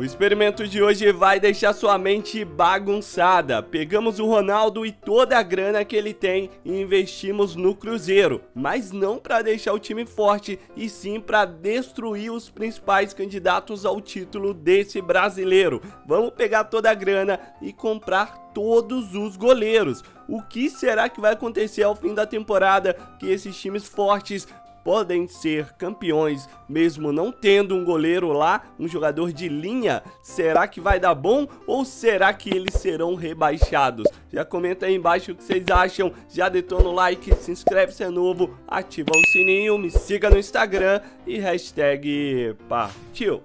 O experimento de hoje vai deixar sua mente bagunçada. Pegamos o Ronaldo e toda a grana que ele tem e investimos no Cruzeiro, mas não para deixar o time forte e sim para destruir os principais candidatos ao título desse brasileiro. Vamos pegar toda a grana e comprar todos os goleiros. O que será que vai acontecer ao fim da temporada que esses times fortes podem ser campeões mesmo não tendo um goleiro lá, um jogador de linha. Será que vai dar bom ou será que eles serão rebaixados? Já comenta aí embaixo o que vocês acham, já detona o like, se inscreve se é novo, ativa o sininho, me siga no Instagram e hashtag partiu.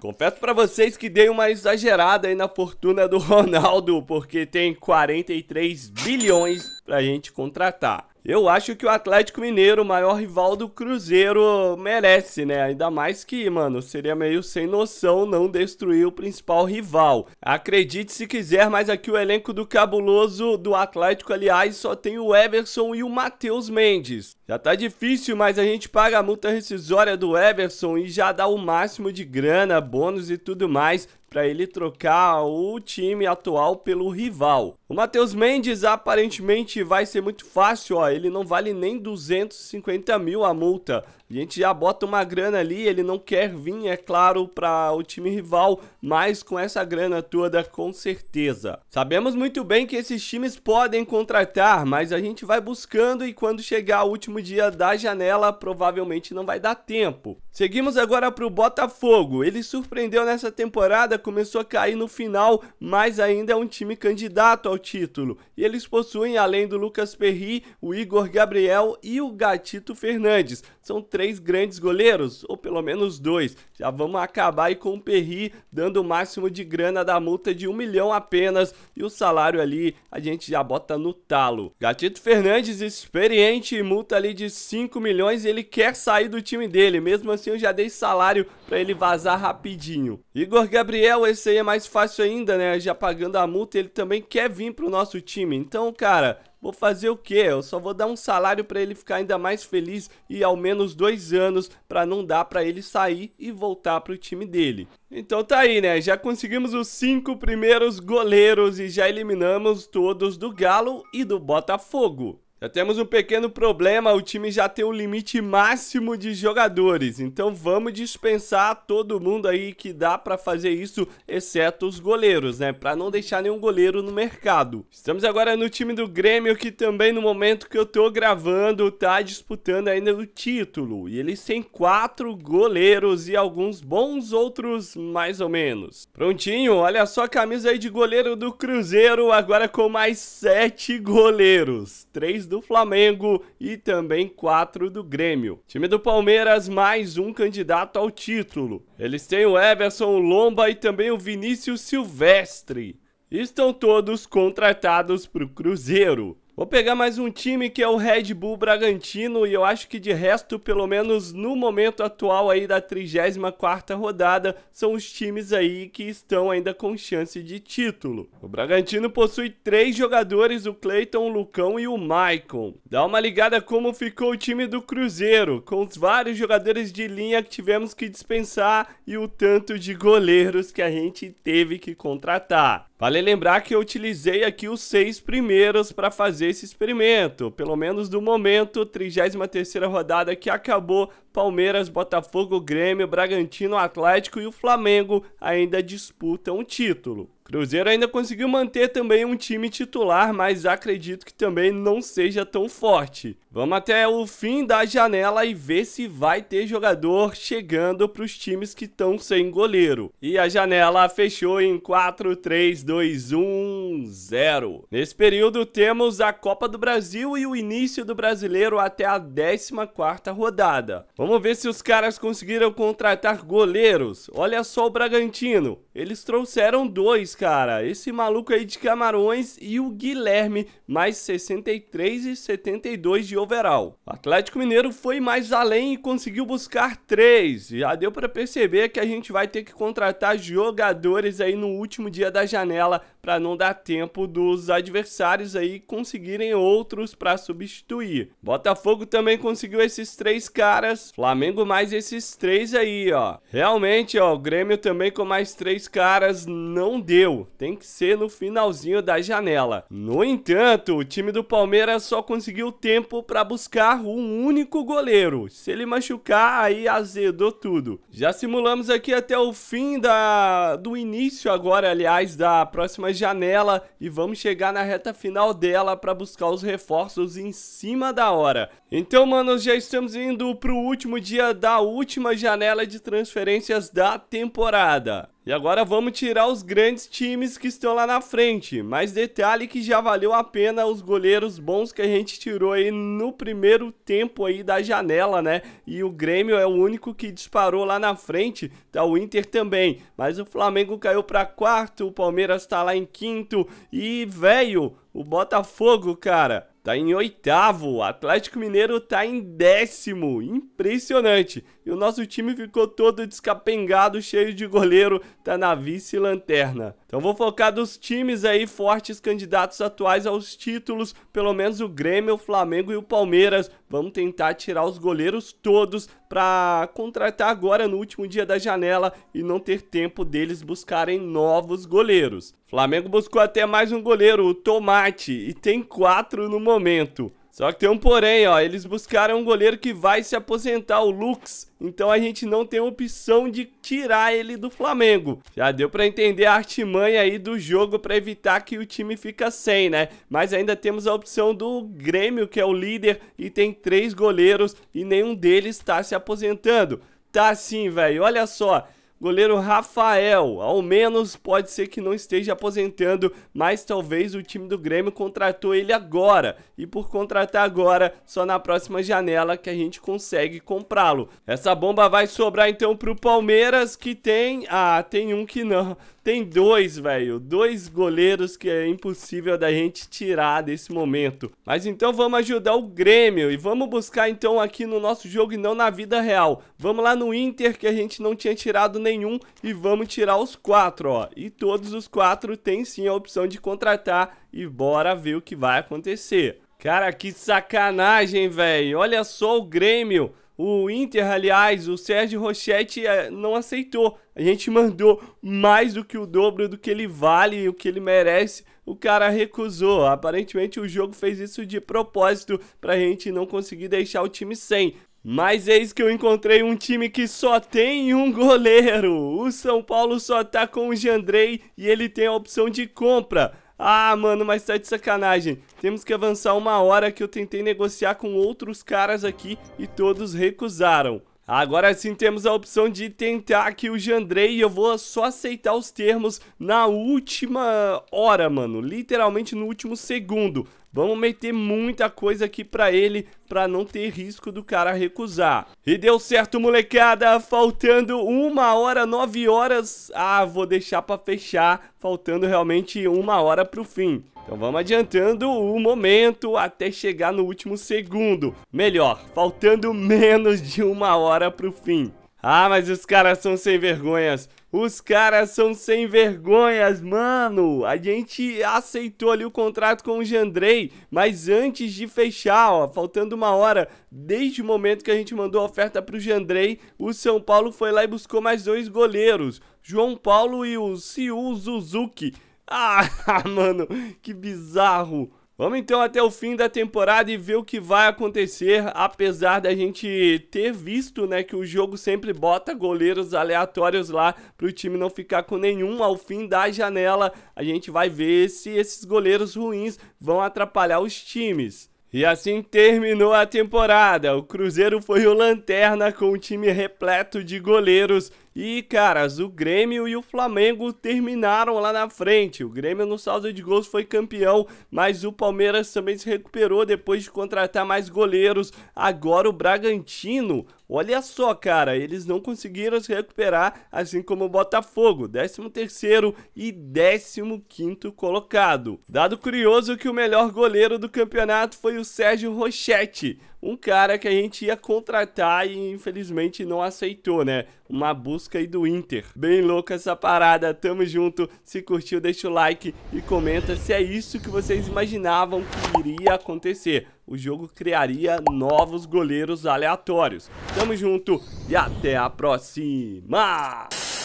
Confesso para vocês que dei uma exagerada aí na fortuna do Ronaldo, porque tem 43 bilhões pra gente contratar. Eu acho que o Atlético Mineiro, o maior rival do Cruzeiro, merece, né? Ainda mais que, mano, seria meio sem noção não destruir o principal rival. Acredite se quiser, mas aqui o elenco do cabuloso do Atlético, aliás, só tem o Everson e o Matheus Mendes. Já tá difícil, mas a gente paga a multa rescisória do Everson e já dá o máximo de grana, bônus e tudo mais para ele trocar o time atual pelo rival. O Matheus Mendes aparentemente vai ser muito fácil, ó. Ele não vale nem 250 mil a multa. A gente já bota uma grana ali, ele não quer vir, é claro, para o time rival, mas com essa grana toda, com certeza. Sabemos muito bem que esses times podem contratar, mas a gente vai buscando e quando chegar o último dia da janela, provavelmente não vai dar tempo. Seguimos agora para o Botafogo. Ele surpreendeu nessa temporada, começou a cair no final, mas ainda é um time candidato ao título. E eles possuem, além do Lucas Perry, o Igor Gabriel e o Gatito Fernandes. São três grandes goleiros, ou pelo menos dois. Já vamos acabar aí com o Perry dando o máximo de grana da multa de um milhão apenas. E o salário ali a gente já bota no talo. Gatito Fernandes, experiente, multa ali de 5 milhões e ele quer sair do time dele. Mesmo assim eu já dei salário para ele vazar rapidinho. Igor Gabriel, esse aí é mais fácil ainda, né? Já pagando a multa, ele também quer vir para pro nosso time. Então, cara, vou fazer o quê? Eu só vou dar um salário para ele ficar ainda mais feliz e ao menos dois anos para não dar para ele sair e voltar pro time dele. Então tá aí, né? Já conseguimos os cinco primeiros goleiros e já eliminamos todos do Galo e do Botafogo. Já temos um pequeno problema, o time já tem o um limite máximo de jogadores, então vamos dispensar todo mundo aí que dá para fazer isso, exceto os goleiros, né? Para não deixar nenhum goleiro no mercado. Estamos agora no time do Grêmio, que também no momento que eu tô gravando, tá disputando ainda o título. E eles têm quatro goleiros e alguns bons, outros mais ou menos. Prontinho, olha só a camisa aí de goleiro do Cruzeiro, agora com mais sete goleiros. Três do Flamengo e também 4 do Grêmio. Time do Palmeiras, mais um candidato ao título. Eles têm o Everson Lomba e também o Vinícius Silvestre. Estão todos contratados para o Cruzeiro. Vou pegar mais um time que é o Red Bull Bragantino e eu acho que de resto, pelo menos no momento atual aí da 34ª rodada, são os times aí que estão ainda com chance de título. O Bragantino possui três jogadores, o Cleiton, o Lucão e o Maicon. Dá uma ligada como ficou o time do Cruzeiro, com os vários jogadores de linha que tivemos que dispensar e o tanto de goleiros que a gente teve que contratar. Vale lembrar que eu utilizei aqui os seis primeiros para fazer esse experimento, pelo menos do momento, 33ª rodada que acabou, Palmeiras, Botafogo, Grêmio, Bragantino, Atlético e o Flamengo ainda disputam o título. Cruzeiro ainda conseguiu manter também um time titular, mas acredito que também não seja tão forte. Vamos até o fim da janela e ver se vai ter jogador chegando para os times que estão sem goleiro. E a janela fechou em 4, 3, 2, 1, 0. Nesse período temos a Copa do Brasil e o início do Brasileiro até a 14ª rodada. Vamos Vamos ver se os caras conseguiram contratar goleiros. Olha só o Bragantino. Eles trouxeram dois, cara. Esse maluco aí de Camarões e o Guilherme, mais 63 e 72 de overall. O Atlético Mineiro foi mais além e conseguiu buscar três. Já deu para perceber que a gente vai ter que contratar jogadores aí no último dia da janela para não dar tempo dos adversários aí conseguirem outros para substituir. Botafogo também conseguiu esses três caras, Flamengo mais esses três aí, ó. Realmente, ó, o Grêmio também com mais três caras não deu. Tem que ser no finalzinho da janela. No entanto, o time do Palmeiras só conseguiu tempo para buscar um único goleiro. Se ele machucar, aí azedou tudo. Já simulamos aqui até o fim da do início agora, aliás, da próxima janela e vamos chegar na reta final dela para buscar os reforços em cima da hora. Então, mano, já estamos indo para o último dia da última janela de transferências da temporada. E agora vamos tirar os grandes times que estão lá na frente. Mas detalhe que já valeu a pena os goleiros bons que a gente tirou aí no primeiro tempo aí da janela, né? E o Grêmio é o único que disparou lá na frente, tá o Inter também. Mas o Flamengo caiu para quarto, o Palmeiras tá lá em quinto e velho, o Botafogo, cara, tá em oitavo, Atlético Mineiro tá em décimo, impressionante. E o nosso time ficou todo descapengado, cheio de goleiro, tá na vice-lanterna. Então vou focar dos times aí fortes candidatos atuais aos títulos, pelo menos o Grêmio, o Flamengo e o Palmeiras. Vamos tentar tirar os goleiros todos para contratar agora no último dia da janela e não ter tempo deles buscarem novos goleiros. Flamengo buscou até mais um goleiro, o Tomate, e tem quatro no momento. Só que tem um porém, ó. Eles buscaram um goleiro que vai se aposentar, o Lux. Então a gente não tem opção de tirar ele do Flamengo. Já deu para entender a artimanha aí do jogo para evitar que o time fica sem, né? Mas ainda temos a opção do Grêmio, que é o líder e tem três goleiros e nenhum deles está se aposentando. Tá sim, velho. Olha só, Goleiro Rafael, ao menos pode ser que não esteja aposentando, mas talvez o time do Grêmio contratou ele agora. E por contratar agora, só na próxima janela que a gente consegue comprá-lo. Essa bomba vai sobrar então pro Palmeiras, que tem. Ah, tem um que não. Tem dois, velho. Dois goleiros que é impossível da gente tirar desse momento. Mas então vamos ajudar o Grêmio e vamos buscar então aqui no nosso jogo e não na vida real. Vamos lá no Inter que a gente não tinha tirado nenhum e vamos tirar os quatro, ó. E todos os quatro têm sim a opção de contratar e bora ver o que vai acontecer. Cara, que sacanagem, velho. Olha só o Grêmio. O Inter, aliás, o Sérgio Rochetti eh, não aceitou. A gente mandou mais do que o dobro do que ele vale e o que ele merece. O cara recusou. Aparentemente o jogo fez isso de propósito para a gente não conseguir deixar o time sem. Mas eis que eu encontrei um time que só tem um goleiro. O São Paulo só tá com o Jandrei e ele tem a opção de compra. Ah, mano, mas tá de sacanagem. Temos que avançar uma hora que eu tentei negociar com outros caras aqui e todos recusaram. Agora sim temos a opção de tentar aqui o Jandrei e eu vou só aceitar os termos na última hora, mano. Literalmente no último segundo. Vamos meter muita coisa aqui pra ele, pra não ter risco do cara recusar. E deu certo, molecada. Faltando uma hora, nove horas. Ah, vou deixar pra fechar. Faltando realmente uma hora pro fim. Então vamos adiantando o momento até chegar no último segundo. Melhor, faltando menos de uma hora pro fim. Ah, mas os caras são sem vergonhas. Os caras são sem vergonhas, mano. A gente aceitou ali o contrato com o Jandrei, mas antes de fechar, ó, faltando uma hora, desde o momento que a gente mandou a oferta pro Jandrei, o São Paulo foi lá e buscou mais dois goleiros, João Paulo e o Siu Suzuki. Ah, mano, que bizarro. Vamos então até o fim da temporada e ver o que vai acontecer, apesar da gente ter visto, né, que o jogo sempre bota goleiros aleatórios lá para o time não ficar com nenhum ao fim da janela. A gente vai ver se esses goleiros ruins vão atrapalhar os times. E assim terminou a temporada. O Cruzeiro foi o lanterna com o time repleto de goleiros e, caras, o Grêmio e o Flamengo terminaram lá na frente. O Grêmio no saldo de gols foi campeão, mas o Palmeiras também se recuperou depois de contratar mais goleiros. Agora o Bragantino Olha só, cara, eles não conseguiram se recuperar, assim como o Botafogo, 13º e 15º colocado. Dado curioso que o melhor goleiro do campeonato foi o Sérgio Rochetti um cara que a gente ia contratar e infelizmente não aceitou, né? Uma busca aí do Inter. Bem louca essa parada, tamo junto. Se curtiu, deixa o like e comenta se é isso que vocês imaginavam que iria acontecer. O jogo criaria novos goleiros aleatórios. Tamo junto e até a próxima!